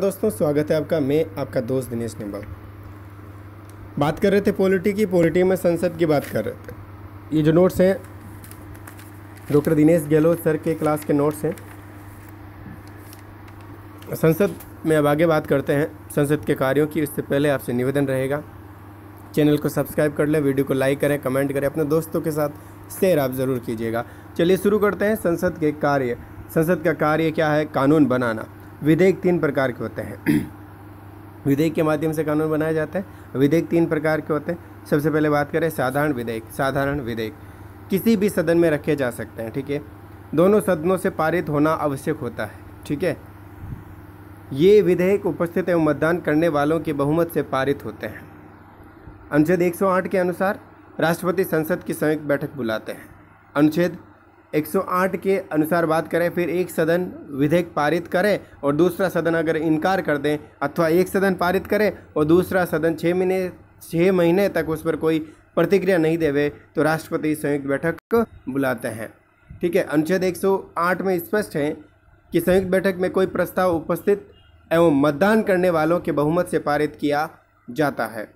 दोस्तों स्वागत है आपका मैं आपका दोस्त दिनेश निम्बल बात कर रहे थे पॉलिटी की पॉलिटी में संसद की बात कर रहे थे ये जो नोट्स हैं डॉक्टर दिनेश गहलोत सर के क्लास के नोट्स हैं संसद में अब आगे बात करते हैं संसद के कार्यों की उससे पहले आपसे निवेदन रहेगा चैनल को सब्सक्राइब कर लें वीडियो को लाइक करें कमेंट करें अपने दोस्तों के साथ शेयर आप ज़रूर कीजिएगा चलिए शुरू करते हैं संसद के कार्य संसद का कार्य क्या है कानून बनाना विधेयक तीन प्रकार के होते हैं विधेयक के माध्यम से कानून बनाया जाता है विधेयक तीन प्रकार के होते हैं सबसे पहले बात करें साधारण विधेयक साधारण विधेयक किसी भी सदन में रखे जा सकते हैं ठीक है दोनों सदनों से पारित होना आवश्यक होता है ठीक है ये विधेयक उपस्थित एवं मतदान करने वालों के बहुमत से पारित होते हैं अनुच्छेद 108 के अनुसार राष्ट्रपति संसद की संयुक्त बैठक बुलाते हैं अनुच्छेद 108 के अनुसार बात करें फिर एक सदन विधेयक पारित करें और दूसरा सदन अगर इनकार कर दें अथवा एक सदन पारित करें और दूसरा सदन छः महीने छः महीने तक उस पर कोई प्रतिक्रिया नहीं देवे तो राष्ट्रपति संयुक्त बैठक को बुलाते हैं ठीक है अनुच्छेद 108 में स्पष्ट है कि संयुक्त बैठक में कोई प्रस्ताव उपस्थित एवं मतदान करने वालों के बहुमत से पारित किया जाता है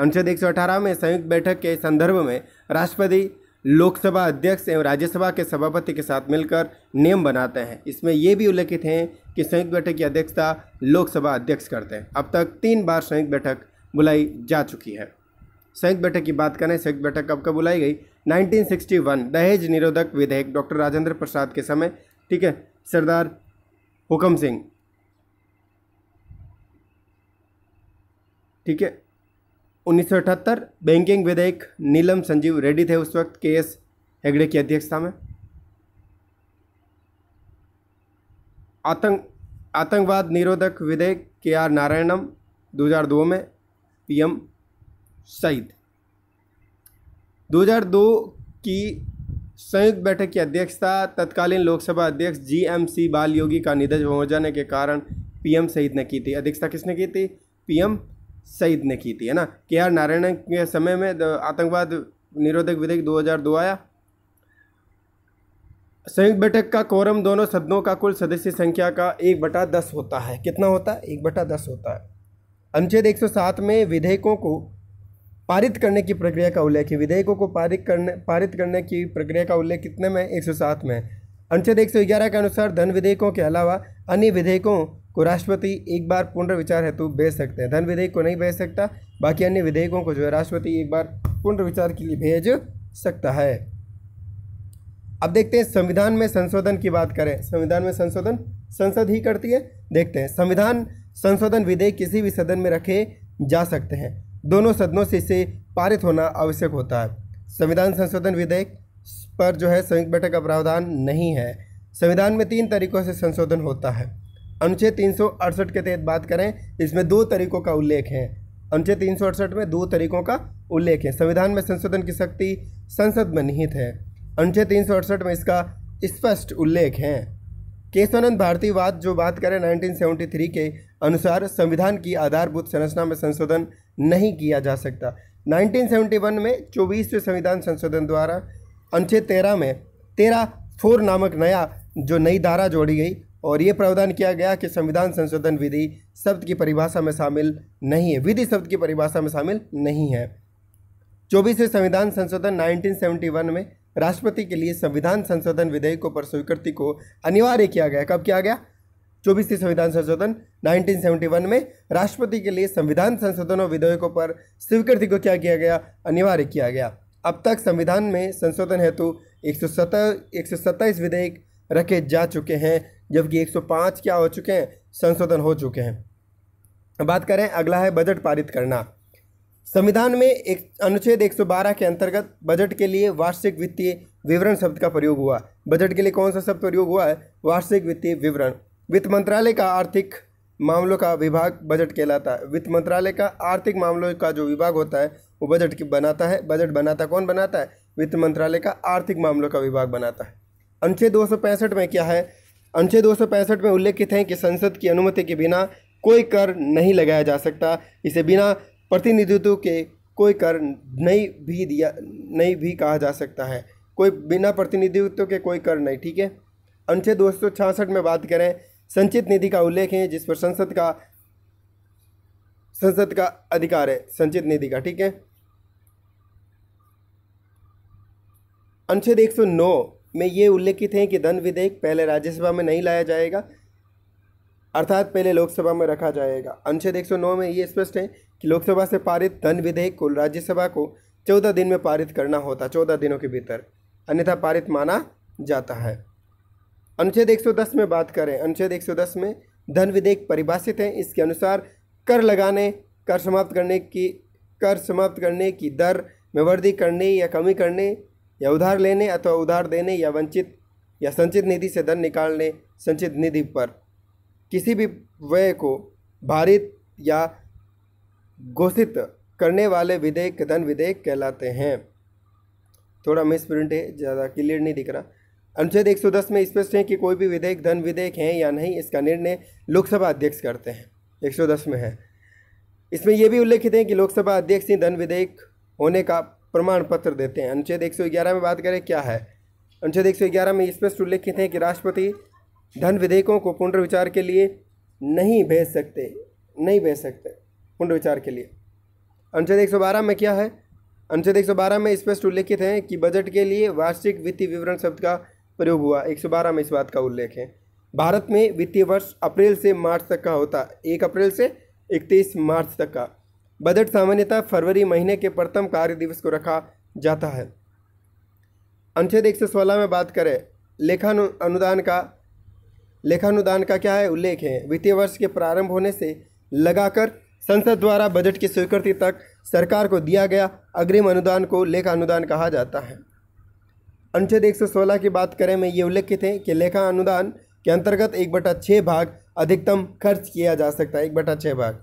अनुच्छेद 118 में संयुक्त बैठक के संदर्भ में राष्ट्रपति लोकसभा अध्यक्ष एवं राज्यसभा के सभापति के साथ मिलकर नियम बनाते हैं इसमें ये भी उल्लेखित हैं कि संयुक्त बैठक की अध्यक्षता लोकसभा अध्यक्ष करते हैं अब तक तीन बार संयुक्त बैठक बुलाई जा चुकी है संयुक्त बैठक की बात करें संयुक्त बैठक कब कब बुलाई गई 1961 दहेज निरोधक विधेयक डॉक्टर राजेंद्र प्रसाद के समय ठीक है सरदार हुकम सिंह ठीक है उन्नीस बैंकिंग विधेयक नीलम संजीव रेड्डी थे उस वक्त के एस हेगड़े की अध्यक्षता में आतंक आतंकवाद निरोधक विधेयक के आर नारायणम 2002 में पीएम सईद 2002 की संयुक्त बैठक की अध्यक्षता तत्कालीन लोकसभा अध्यक्ष जी एम सी बाल योगी का निधन हो जाने के कारण पीएम सईद ने की थी अध्यक्षता किसने की थी पीएम सईद ने की थी है ना के आर नारायण के समय में आतंकवाद निरोधक विधेयक 2002 आया संयुक्त बैठक का कोरम दोनों सदनों का कुल सदस्य संख्या का एक बटा दस होता है कितना होता है एक बटा दस होता है अनुच्छेद 107 में विधेयकों को पारित करने की प्रक्रिया का उल्लेख है विधेयकों को पारित करने पारित करने की प्रक्रिया का उल्लेख कितने में 107 में अनुच्छेद एक सौ ग्यारह के अनुसार धन विधेयकों के अलावा अन्य विधेयकों को राष्ट्रपति एक बार पुनर्विचार हेतु भेज सकते हैं धन विधेयक को नहीं भेज सकता बाकी अन्य विधेयकों को जो है राष्ट्रपति एक बार पुनर्विचार के लिए भेज सकता है अब देखते हैं संविधान में संशोधन की बात करें संविधान में संशोधन संसद ही करती है देखते हैं संविधान संशोधन विधेयक किसी भी सदन में रखे जा सकते हैं दोनों सदनों से इसे पारित होना आवश्यक होता है संविधान संशोधन विधेयक पर जो है संयुक्त बैठक का प्रावधान नहीं है संविधान में तीन तरीकों से संशोधन होता है अनुच्छेद तीन के तहत बात करें इसमें दो तरीकों का उल्लेख है अनुच्छेद तीन में दो तरीकों का उल्लेख है संविधान में संशोधन की शक्ति संसद में निहित है अनुच्छेद तीन में इसका स्पष्ट उल्लेख है केशवानंद भारतीवाद वाद जो बात करें 1973 के अनुसार संविधान की आधारभूत संरचना में संशोधन नहीं किया जा सकता 1971 में चौबीसवें संविधान संशोधन द्वारा अनुच्छेद तेरह में तेरह फोर नामक नया जो नई धारा जोड़ी गई और ये प्रावधान किया गया कि संविधान संशोधन विधि शब्द की परिभाषा में शामिल नहीं है विधि शब्द की परिभाषा में शामिल नहीं है चौबीसवें संविधान संशोधन 1971 में राष्ट्रपति के लिए संविधान संशोधन विधेयकों पर स्वीकृति को अनिवार्य किया गया कब किया गया चौबीसवें संविधान संशोधन 1971 में राष्ट्रपति के लिए संविधान संशोधन और विधेयकों पर स्वीकृति को क्या किया गया अनिवार्य किया गया अब तक संविधान में संशोधन हेतु एक सौ सत्तर विधेयक रखे जा चुके हैं जबकि 105 क्या हो चुके हैं संशोधन हो चुके हैं बात करें अगला है बजट पारित करना संविधान में एक अनुच्छेद 112 के अंतर्गत बजट के लिए वार्षिक वित्तीय विवरण शब्द का प्रयोग हुआ बजट के लिए कौन सा शब्द प्रयोग हुआ है वार्षिक वित्तीय विवरण वित्त मंत्रालय का आर्थिक मामलों का विभाग बजट कहलाता है वित्त मंत्रालय का आर्थिक मामलों का जो विभाग होता है वो बजट की बनाता है बजट बनाता कौन बनाता है वित्त मंत्रालय का आर्थिक मामलों का विभाग बनाता है अनुच्छेद दो में क्या है अनुच्छेद दो में उल्लेखित है कि संसद की अनुमति के बिना कोई कर नहीं लगाया जा सकता इसे बिना प्रतिनिधित्व के कोई कर नहीं भी दिया नहीं भी कहा जा सकता है कोई बिना प्रतिनिधित्व के कोई कर नहीं ठीक है अनुच्छेद दो में बात करें संचित निधि का उल्लेख है जिस पर संसद का संसद का अधिकार है संचित निधि का ठीक है अनुच्छेद 109 में ये उल्लेखित है कि धन विधेयक पहले राज्यसभा में नहीं लाया जाएगा अर्थात पहले लोकसभा में रखा जाएगा अनुच्छेद 109 में ये स्पष्ट है कि लोकसभा से पारित धन विधेयक को राज्यसभा को 14 दिन में पारित करना होता 14 दिनों के भीतर अन्यथा पारित माना जाता है अनुच्छेद 110 में बात करें अनुच्छेद 110 में धन विधेयक परिभाषित हैं इसके अनुसार कर लगाने कर समाप्त करने की कर समाप्त करने की दर में वृद्धि करने या कमी करने या उधार लेने अथवा उधार देने या वंचित या संचित निधि से धन निकालने संचित निधि पर किसी भी व्यय को भारित या घोषित करने वाले विधेयक धन विधेयक कहलाते हैं थोड़ा मिस प्रिंट है ज़्यादा क्लियर नहीं दिख रहा अनुच्छेद 110 में स्पष्ट है कि कोई भी विधेयक धन विधेयक है या नहीं इसका निर्णय लोकसभा अध्यक्ष करते हैं 110 में है इसमें यह भी उल्लेखित है कि लोकसभा अध्यक्ष ही धन विधेयक होने का प्रमाण पत्र देते हैं अनुच्छेद 111 में बात करें क्या है अनुच्छेद 111 में स्पष्ट उल्लेखित है कि राष्ट्रपति धन विधेयकों को पुनर्विचार के लिए नहीं भेज सकते नहीं भेज सकते पुनर्विचार के लिए अनुच्छेद एक में क्या है अनुच्छेद 112 में स्पष्ट उल्लेखित है कि बजट के लिए वार्षिक वित्तीय विवरण शब्द का प्रयोग हुआ 112 में इस बात का उल्लेख है भारत में वित्तीय वर्ष अप्रैल से मार्च तक का होता एक अप्रैल से इकतीस मार्च तक का बजट सामान्यतः फरवरी महीने के प्रथम कार्य दिवस को रखा जाता है अनुच्छेद एक सौ सोलह में बात करें लेखानु अनुदान का लेखानुदान का क्या है उल्लेख है वित्तीय वर्ष के प्रारंभ होने से लगाकर संसद द्वारा बजट की स्वीकृति तक सरकार को दिया गया अग्रिम अनुदान को लेखानुदान कहा जाता है अनुच्छेद एक की बात करें में ये उल्लेखित है कि लेखा अनुदान के अंतर्गत एक बटा छः भाग अधिकतम खर्च किया जा सकता है एक बटा छः भाग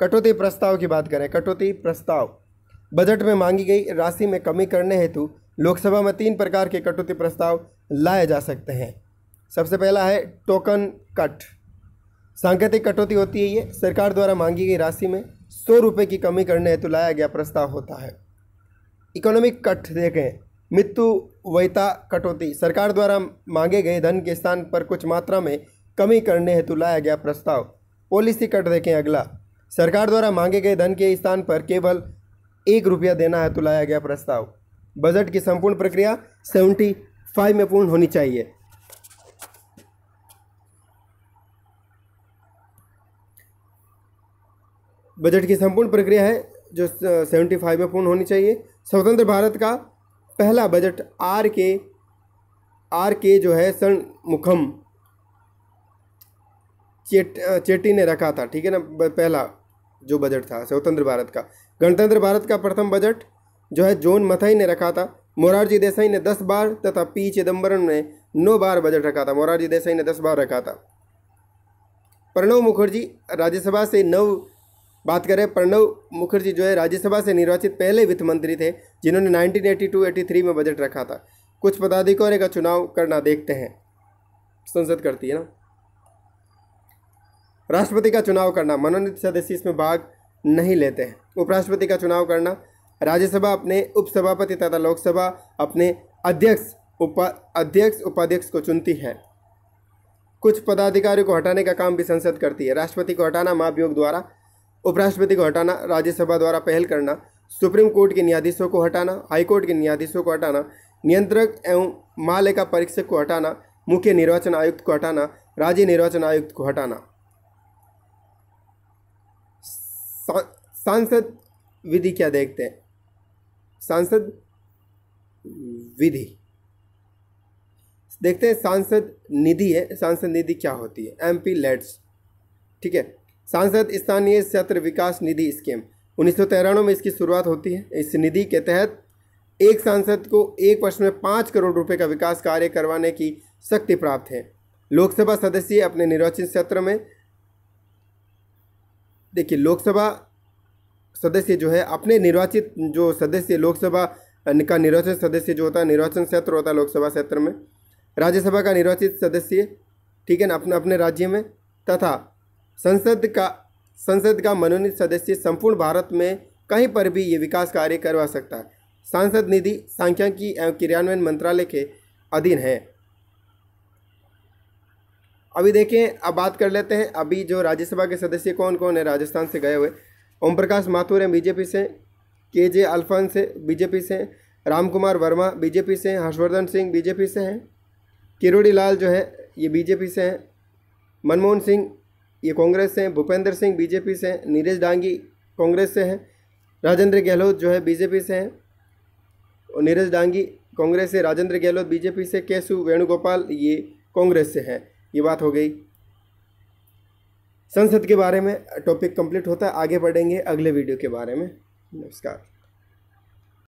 कटौती प्रस्ताव की बात करें कटौती प्रस्ताव बजट में मांगी गई राशि में कमी करने हेतु लोकसभा में तीन प्रकार के कटौती प्रस्ताव लाए जा सकते हैं सबसे पहला है टोकन कट सांकेतिक कटौती होती है ये सरकार द्वारा मांगी गई राशि में सौ रुपये की कमी करने हेतु लाया गया प्रस्ताव होता है इकोनॉमिक कट देखें मृत्यु वैता कटौती सरकार द्वारा मांगे गए धन के स्थान पर कुछ मात्रा में कमी करने हेतु लाया गया प्रस्ताव पॉलिसी कट देखें अगला सरकार द्वारा मांगे गए धन के स्थान पर केवल एक रुपया देना हेतु लाया गया प्रस्ताव बजट की संपूर्ण प्रक्रिया सेवेंटी फाइव में पूर्ण होनी चाहिए बजट की संपूर्ण प्रक्रिया है जो सेवेंटी फाइव में पूर्ण होनी चाहिए स्वतंत्र भारत का पहला बजट आर के आर के जो है सर्ण मुखम चेट चेटी ने रखा था ठीक है ना पहला जो बजट था स्वतंत्र भारत का गणतंत्र भारत का प्रथम बजट जो है जॉन मथाई ने रखा था मोरारजी देसाई ने दस बार तथा पी चिदम्बरम ने नौ बार बजट रखा था मोरारजी देसाई ने दस बार रखा था प्रणव मुखर्जी राज्यसभा से नव बात करें प्रणव मुखर्जी जो है राज्यसभा से निर्वाचित पहले वित्त मंत्री थे जिन्होंने 1982-83 में बजट रखा था कुछ पदाधिकारी का चुनाव करना देखते हैं संसद करती है ना राष्ट्रपति का चुनाव करना मनोनीत सदस्य इसमें भाग नहीं लेते हैं उपराष्ट्रपति का चुनाव करना राज्यसभा अपने उपसभापति तथा लोकसभा अपने अध्यक्ष उपा अध्यक्ष उपाध्यक्ष को चुनती है कुछ पदाधिकारियों को हटाने का काम भी संसद करती है राष्ट्रपति को हटाना महाभियोग द्वारा उपराष्ट्रपति को हटाना राज्यसभा द्वारा पहल करना सुप्रीम कोर्ट के न्यायाधीशों को हटाना हाईकोर्ट के न्यायाधीशों को हटाना नियंत्रक एवं महालेखा परीक्षक को हटाना मुख्य निर्वाचन आयुक्त को हटाना राज्य निर्वाचन आयुक्त को हटाना सांसद विधि क्या देखते हैं सांसद विधि देखते हैं सांसद निधि है सांसद निधि क्या होती है एम पी लेट्स ठीक है सांसद स्थानीय क्षेत्र विकास निधि स्कीम उन्नीस में इसकी शुरुआत होती है इस निधि के तहत एक सांसद को एक वर्ष में पाँच करोड़ रुपए का विकास कार्य करवाने की शक्ति प्राप्त है लोकसभा सदस्य अपने निर्वाचित क्षेत्र में देखिए लोकसभा सदस्य जो है अपने निर्वाचित जो सदस्य लोकसभा का निर्वाचित सदस्य जो होता है निर्वाचन क्षेत्र होता है लोकसभा क्षेत्र में राज्यसभा का निर्वाचित सदस्य ठीक है ना अपने अपने राज्य में तथा संसद का संसद का मनोनीत सदस्य संपूर्ण भारत में कहीं पर भी ये विकास कार्य करवा सकता है सांसद निधि सांख्यिकी एवं क्रियान्वयन मंत्रालय के अधीन है अभी देखें अब बात कर लेते हैं अभी जो राज्यसभा के सदस्य कौन कौन है राजस्थान से गए हुए ओम प्रकाश माथुर हैं बीजेपी से के जे अल्फान से बीजेपी से राम कुमार वर्मा बीजेपी से हर्षवर्धन सिंह बीजेपी से हैं किरोड़ी लाल जो है ये बीजेपी से हैं मनमोहन सिंह ये कांग्रेस से हैं भूपेंद्र सिंह बीजेपी से हैं नीरज डांगी कांग्रेस से हैं राजेंद्र गहलोत जो है बीजेपी से हैं और नीरज डांगी कांग्रेस से राजेंद्र गहलोत बीजेपी से केसु वेणुगोपाल ये कांग्रेस से हैं ये बात हो गई संसद के बारे में टॉपिक कंप्लीट होता है आगे बढ़ेंगे अगले वीडियो के बारे में नमस्कार